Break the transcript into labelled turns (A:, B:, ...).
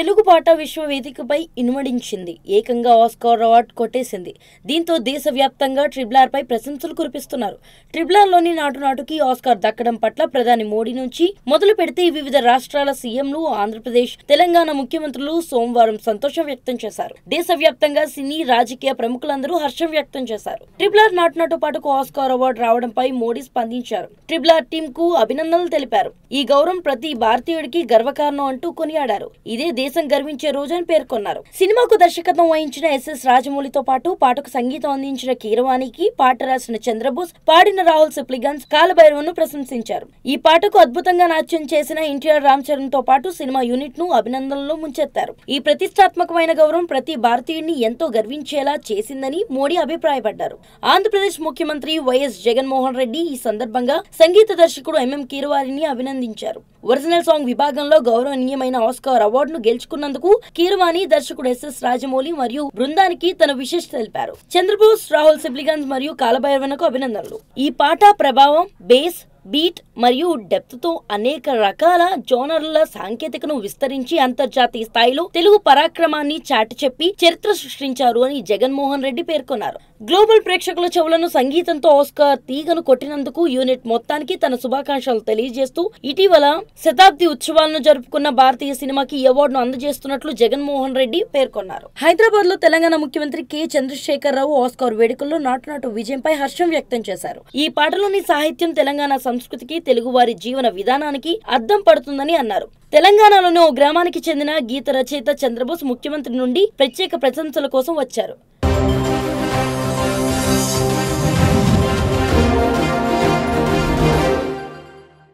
A: తెలుగు పాట విశ్వవేదికపై ఇనుమడించింది ఏకంగా Oscar award కొట్టేసింది దీంతో దేశవ్యాప్తంగా ట్రిబ్లార్పై ప్రశంసలు కురిపిస్తున్నారు ట్రిబ్లార్లోని నాటు నాటుకి ఆస్కార్ దక్కడం పట్ల ప్రధాని మోడీ నుంచి మొదలు పెడితే వివిధ రాష్ట్రాల సీఎంలు ఆంధ్రప్రదేశ్ తెలంగాణ ముఖ్యమంత్రులు సోమవారం సంతోషం వ్యక్తం చేశారు దేశవ్యాప్తంగా సినీ రాజకీయ ప్రముఖులందరూ హర్షం వ్యక్తం చేశారు ట్రిబ్లార్ నాటునాటు పాటకు ఆస్కార్ అవార్డు రావడంపై మోడీ స్పందించారు ట్రిబ్లార్ టీం కు అభినందనలు తెలిపారు ఈ గౌరవం ప్రతి భారతీయుడికి గర్వకారణం అంటూ కొనియాడారు ఇదే దేశం గర్వించే రోజు అని పేర్కొన్నారు సినిమాకు దర్శకత్వం వహించిన ఎస్ఎస్ రాజమౌళితో పాటు పాటకు సంగీతం అందించిన కీరవాణికి పాట రాసిన చంద్రబోస్ పాడిన రాహుల్ సిప్లిగన్స్ కాలభైరవను ప్రశంసించారు ఈ పాటకు అద్భుతంగా నాట్యం చేసిన ఎన్టీఆర్ రామ్ చరణ్ తో పాటు సినిమా యూనిట్ ను అభినందనలు ముంచెత్తారు ఈ ప్రతిష్టాత్మకమైన గౌరవం ప్రతి భారతీయుడిని ఎంతో గర్వించేలా చేసిందని మోడీ అభిప్రాయపడ్డారు ఆంధ్రప్రదేశ్ ముఖ్యమంత్రి వైఎస్ జగన్మోహన్ రెడ్డి ఈ సందర్భంగా సంగీత దర్శకుడు ఎంఎం కీరవారిని అభినందించారు ఒరిజినల్ సాంగ్ విభాగంలో గౌరవనీయమైన ఆస్కార్ అవార్డును గెలుచుకున్నందుకు కీర్వాణి దర్శకుడు ఎస్ఎస్ రాజమౌళి మరియు బృందానికి తన విశేష తెలిపారు చంద్రబోస్ రాహుల్ సిబ్లిగన్స్ మరియు కాలభైరవనకు అభినందనలు ఈ పాట ప్రభావం బేస్ బీట్ మరియు డెప్త్తో అనేక రకాల జోనర్ల సాంకేతికను విస్తరించి అంతర్జాతీయ స్థాయిలో తెలుగు పరాక్రమాన్ని చాటి చెప్పి చరిత్ర సృష్టించారు అని జగన్మోహన్ రెడ్డి పేర్కొన్నారు గ్లోబల్ ప్రేక్షకుల చెవులను సంగీతంతో ఆస్కార్ తీగను కొట్టినందుకు యూనిట్ మొత్తానికి తన శుభాకాంక్షలు తెలియజేస్తూ ఇటీవల శతాబ్ది ఉత్సవాలను జరుపుకున్న భారతీయ సినిమాకి అవార్డును అందజేస్తున్నట్లు జగన్మోహన్ రెడ్డి పేర్కొన్నారు హైదరాబాద్ లో తెలంగాణ ముఖ్యమంత్రి కె చంద్రశేఖరరావు ఆస్కార్ వేడుకల్లో నాటునాటు విజయంపై హర్షం వ్యక్తం చేశారు ఈ పాటలోని సాహిత్యం తెలంగాణ సంస్కృతికి తెలుగువారి జీవన విధానానికి అర్థం పడుతుందని అన్నారు తెలంగాణలోని ఓ గ్రామానికి చెందిన గీత రచయిత చంద్రబోస్ ముఖ్యమంత్రి నుండి ప్రత్యేక ప్రశంసల కోసం వచ్చారు